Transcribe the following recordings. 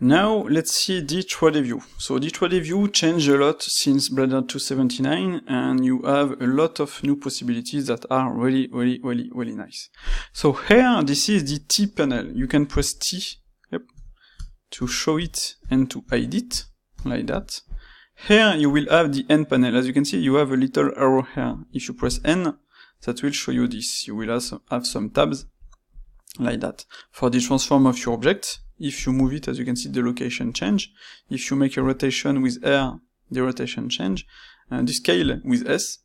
Now let's see D3D view. So D3D view changed a lot since Blender 279 and you have a lot of new possibilities that are really, really, really, really nice. So here, this is the T panel. You can press T yep, to show it and to hide it like that. Here you will have the N panel. As you can see, you have a little arrow here. If you press N, that will show you this. You will also have some tabs like that. For the transform of your object, if you move it, as you can see, the location change. If you make a rotation with R, the rotation change. And uh, the scale with S,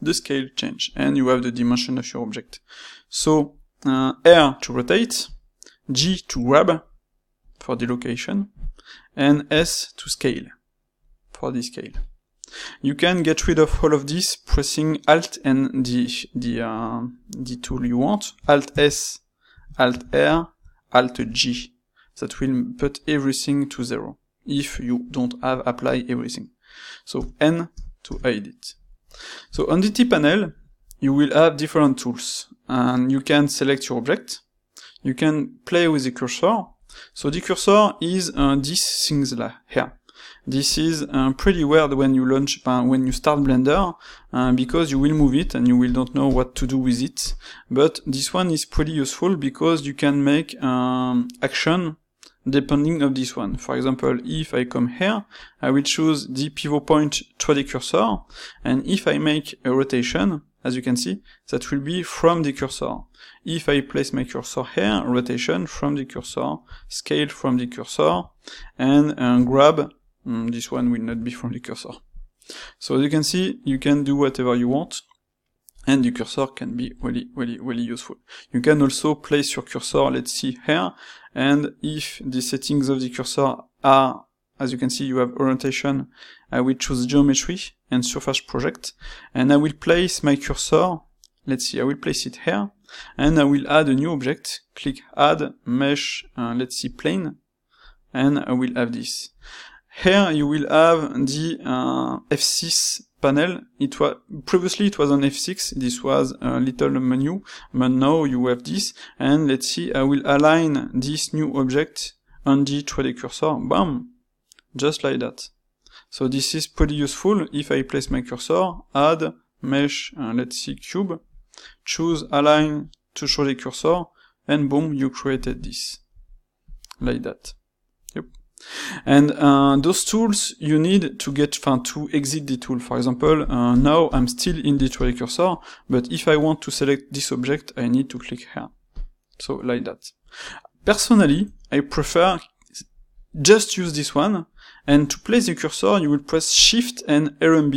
the scale change. And you have the dimension of your object. So, uh, R to rotate, G to grab for the location, and S to scale for the scale. You can get rid of all of this pressing Alt and the the uh, the tool you want. Alt S, Alt R, alt G that will put everything to zero if you don't have apply everything. So N to hide it. So on the T panel, you will have different tools and you can select your object. You can play with the cursor. So the cursor is uh, these things here. This is uh, pretty weird when you launch, uh, when you start Blender, uh, because you will move it and you will not know what to do with it. But this one is pretty useful because you can make um, action depending of this one. For example, if I come here, I will choose the pivot point 3D cursor, and if I make a rotation, as you can see, that will be from the cursor. If I place my cursor here, rotation from the cursor, scale from the cursor, and uh, grab Mm, this one will not be from the cursor. So as you can see, you can do whatever you want, and the cursor can be really, really, really useful. You can also place your cursor, let's see here, and if the settings of the cursor are, as you can see, you have orientation, I will choose geometry and surface project, and I will place my cursor, let's see, I will place it here, and I will add a new object, click add mesh, uh, let's see plane, and I will have this. Here you will have the uh, F6 panel. It was previously it was on F6. This was a little menu, but now you have this. And let's see, I will align this new object on the 3D cursor. Bam! Just like that. So this is pretty useful. If I place my cursor, add mesh, uh, let's see, cube, choose align to show the cursor, and boom, you created this. Like that. And uh, those tools you need to get to exit the tool. For example, uh, now I'm still in the tool cursor, but if I want to select this object, I need to click here. So like that. Personally, I prefer just use this one. And to place the cursor, you will press Shift and RMB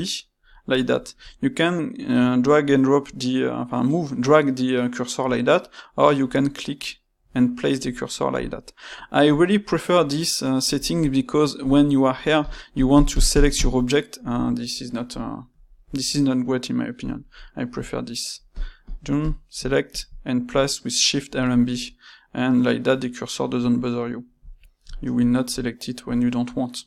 like that. You can uh, drag and drop the, uh, move, drag the uh, cursor like that, or you can click and place the cursor like that. I really prefer this uh, setting because when you are here, you want to select your object. Uh, this is not uh, this is not great in my opinion. I prefer this. Zoom, select, and place with Shift RMB, and like that the cursor doesn't bother you. You will not select it when you don't want.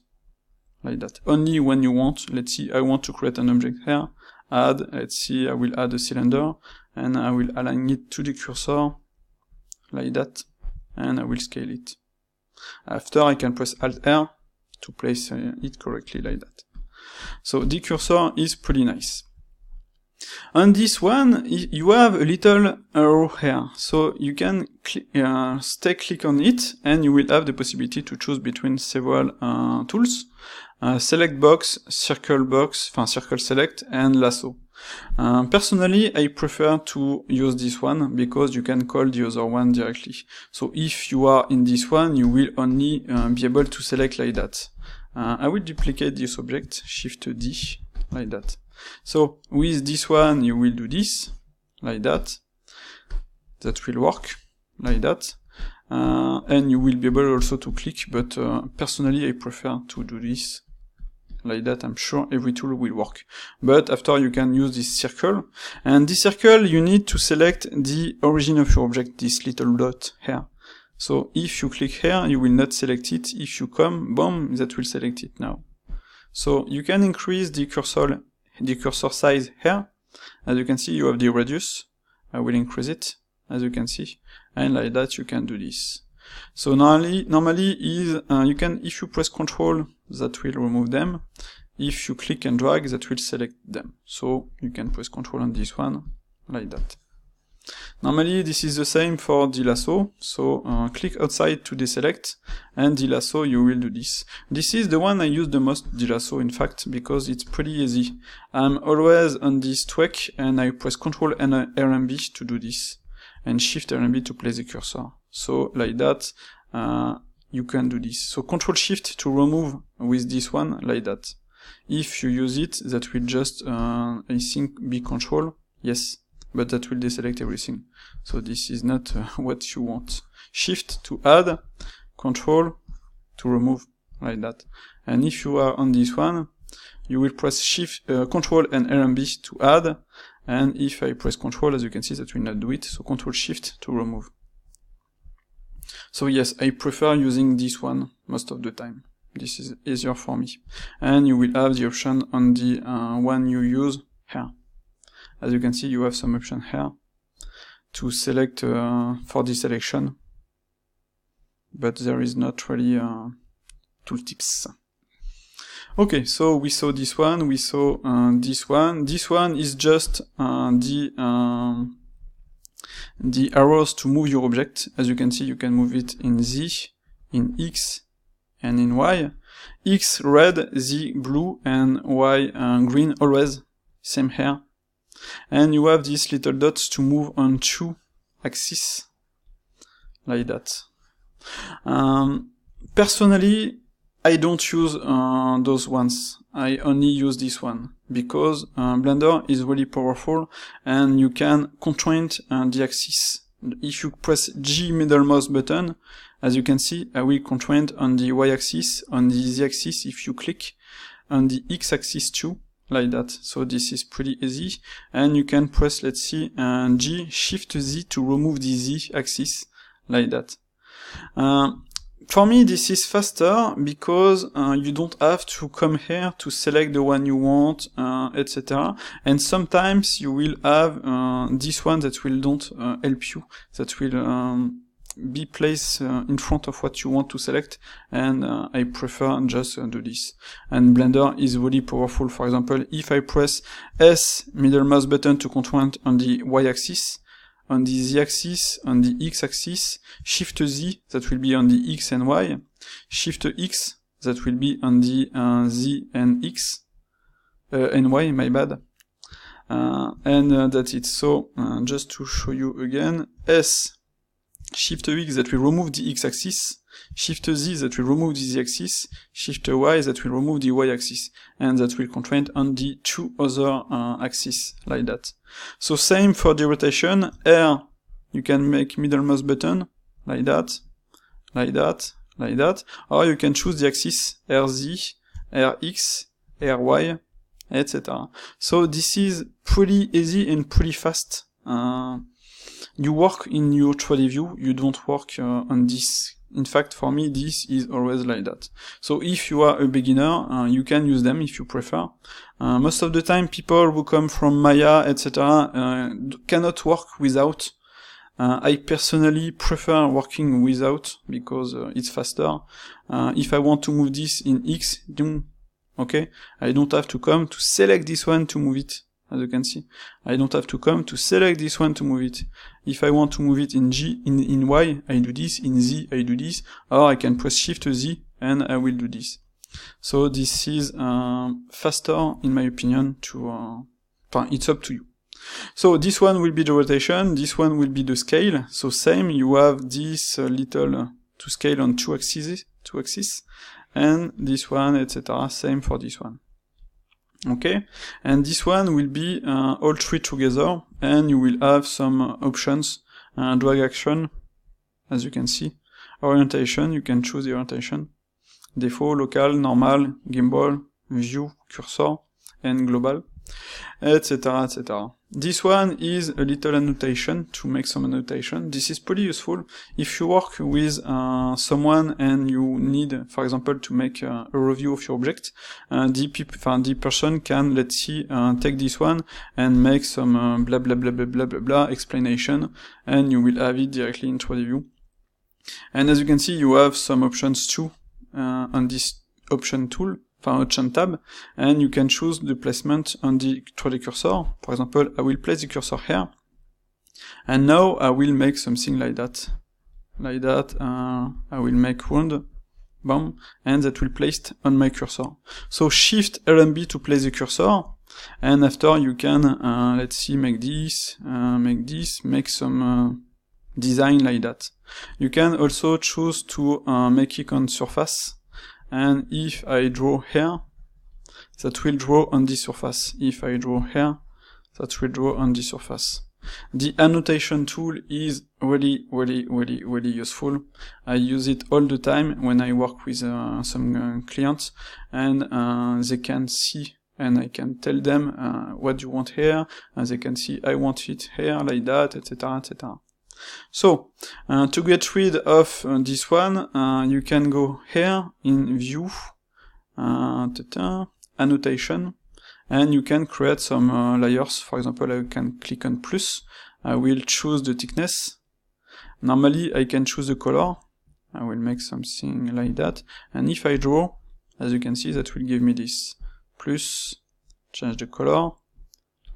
Like that. Only when you want. Let's see, I want to create an object here. Add, let's see, I will add a cylinder, and I will align it to the cursor like that, and I will scale it. After I can press Alt-R to place uh, it correctly like that. So the cursor is pretty nice. On this one, you have a little arrow here, so you can cl uh, stay click on it and you will have the possibility to choose between several uh, tools. Uh, select box, circle box, enfin circle select and lasso. Um, personally, I prefer to use this one because you can call the other one directly. So if you are in this one, you will only um, be able to select like that. Uh, I will duplicate this object, Shift D, like that. So with this one, you will do this, like that. That will work, like that. Uh, and you will be able also to click, but uh, personally, I prefer to do this like that I'm sure every tool will work. But after you can use this circle, and this circle you need to select the origin of your object, this little dot here. So if you click here, you will not select it. If you come, boom, that will select it now. So you can increase the cursor, the cursor size here. As you can see, you have the radius. I will increase it, as you can see. And like that, you can do this. So normally, normally is uh, you can if you press Control that will remove them. If you click and drag that will select them. So you can press Control on this one like that. Normally this is the same for the lasso, so uh, click outside to deselect and the lasso you will do this. This is the one I use the most, the lasso in fact, because it's pretty easy. I'm always on this track and I press Ctrl and uh, RMB to do this and Shift RMB to place the cursor. So like that, uh, you can do this. So Control Shift to remove with this one like that. If you use it, that will just, uh, I think, be control. Yes, but that will deselect everything. So this is not uh, what you want. Shift to add, Control to remove like that. And if you are on this one, you will press Shift, uh, Control and RMB to add. And if I press Control, as you can see, that will not do it. So Control Shift to remove. So yes, I prefer using this one most of the time. This is easier for me. And you will have the option on the uh, one you use here. As you can see, you have some option here to select uh, for the selection, but there is not really uh, tooltips. Okay, so we saw this one, we saw uh, this one. This one is just uh, the um, the arrows to move your object. As you can see, you can move it in Z, in X, and in Y. X red, Z blue, and Y uh, green always. Same here. And you have these little dots to move on two axes. Like that. Um, personally, I don't use uh, those ones. I only use this one because uh, Blender is really powerful and you can constrain uh, the axis. If you press G middle mouse button, as you can see, I will constrain on the Y axis, on the Z axis if you click, on the X axis too, like that. So this is pretty easy. And you can press, let's see, uh, G, Shift Z to remove the Z axis, like that. Uh, for me, this is faster because uh, you don't have to come here to select the one you want, uh, etc. And sometimes you will have uh, this one that will don't uh, help you, that will um, be placed uh, in front of what you want to select. And uh, I prefer just do this. And Blender is really powerful. For example, if I press S middle mouse button to control on the Y axis, on the z axis, on the x axis, shift z, that will be on the x and y, shift x, that will be on the uh, z and x, uh, and y, my bad. Uh, and uh, that's it. So uh, just to show you again, s, shift x, that will remove the x axis, Shift Z that will remove the z-axis, Shift Y that will remove the y-axis, and that will constrain on the two other uh, axes, like that. So same for the rotation, R, you can make middle mouse button, like that, like that, like that, or you can choose the axis RZ, RX, RY, etc. So this is pretty easy and pretty fast. Uh, you work in your 3D view, you don't work uh, on this in fact for me this is always like that so if you are a beginner uh, you can use them if you prefer uh, most of the time people who come from maya etc uh, cannot work without uh, i personally prefer working without because uh, it's faster uh, if i want to move this in x okay i don't have to come to select this one to move it as you can see. I don't have to come to select this one to move it. If I want to move it in G, in, in Y, I do this, in Z, I do this, or I can press Shift Z and I will do this. So this is uh, faster, in my opinion, to, uh, it's up to you. So this one will be the rotation, this one will be the scale. So same, you have this uh, little uh, to scale on two axes, two axes, and this one, etc. Same for this one okay and this one will be uh, all three together and you will have some options uh, drag action as you can see orientation you can choose the orientation default local normal gimbal view cursor and global etc etc this one is a little annotation to make some annotation. This is pretty useful if you work with uh, someone and you need, for example, to make uh, a review of your object. Uh, the, the person can, let's see, uh, take this one and make some uh, blah, blah, blah, blah, blah, blah, blah explanation and you will have it directly into the view. And as you can see, you have some options too uh, on this option tool a option tab, and you can choose the placement on the 3D cursor. For example, I will place the cursor here, and now I will make something like that. Like that, uh, I will make round, boom, and that will placed on my cursor. So shift LMB to place the cursor, and after you can, uh, let's see, make this, uh, make this, make some uh, design like that. You can also choose to uh, make it on surface, and if I draw here, that will draw on this surface. If I draw here, that will draw on this surface. The annotation tool is really, really, really, really useful. I use it all the time when I work with uh, some uh, clients and uh, they can see and I can tell them uh, what you want here and uh, they can see I want it here like that, etc, etc. So uh, to get rid of uh, this one, uh, you can go here in view, uh, annotation, and you can create some uh, layers. For example, I can click on plus. I will choose the thickness. Normally, I can choose the color. I will make something like that. And if I draw, as you can see, that will give me this. Plus, change the color,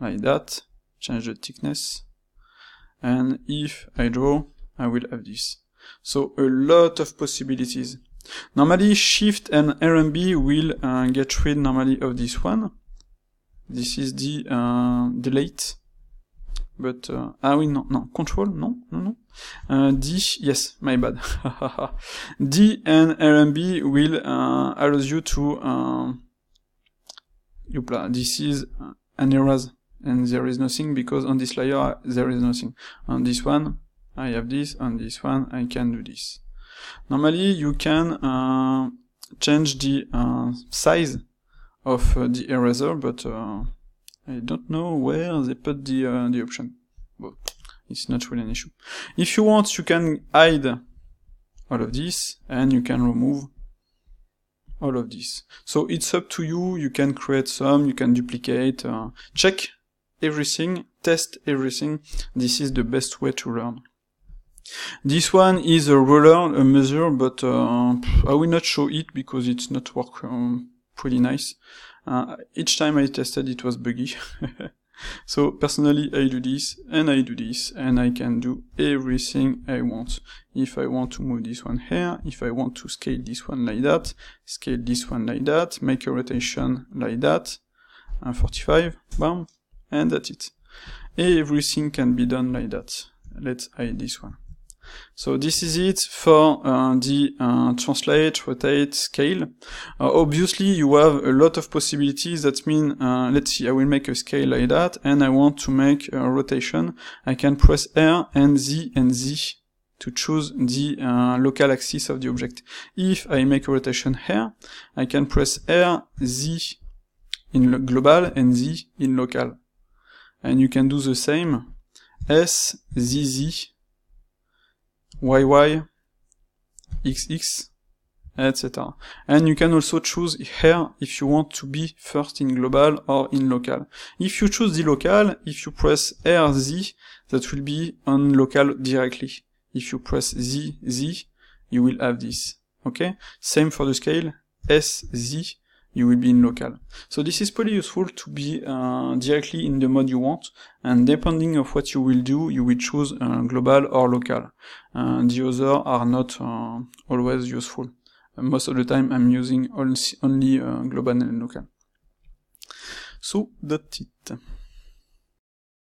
like that, change the thickness, and if I draw, I will have this. So a lot of possibilities. Normally shift and RMB will uh, get rid normally of this one. This is the uh, delete. But, uh, ah oui, non, non, control, non, non, non. Uh, D, yes, my bad. D and RMB will uh, allows you to, um, you play. this is uh, an erase. and there is nothing because on this layer there is nothing. On this one, I have this, on this one, I can do this. Normally, you can uh, change the uh, size of uh, the eraser, but uh, I don't know where they put the, uh, the option. But it's not really an issue. If you want, you can hide all of this, and you can remove all of this. So it's up to you, you can create some, you can duplicate, uh, check everything, test everything. This is the best way to learn. This one is a ruler, a measure, but uh, I will not show it because it's not work um, pretty nice. Uh, each time I tested it was buggy. so personally I do this and I do this and I can do everything I want. If I want to move this one here, if I want to scale this one like that, scale this one like that, make a rotation like that, and uh, 45, bam, and that's it. Everything can be done like that. Let's hide this one. So this is it for uh, the uh, translate, rotate, scale. Uh, obviously, you have a lot of possibilities. That means, uh, let's see, I will make a scale like that, and I want to make a rotation. I can press R and Z and Z to choose the uh, local axis of the object. If I make a rotation here, I can press R, Z in global and Z in local and you can do the same S Z Z Y Y X X etc. And you can also choose here if you want to be first in global or in local. If you choose the local, if you press RZ, that will be on local directly. If you press Z, Z, you will have this. Okay? Same for the scale, S, Z, you will be in local. So this is pretty useful to be uh, directly in the mode you want, and depending of what you will do, you will choose uh, global or local. Uh, the other are not uh, always useful. Most of the time I'm using only uh, global and local. So that's it.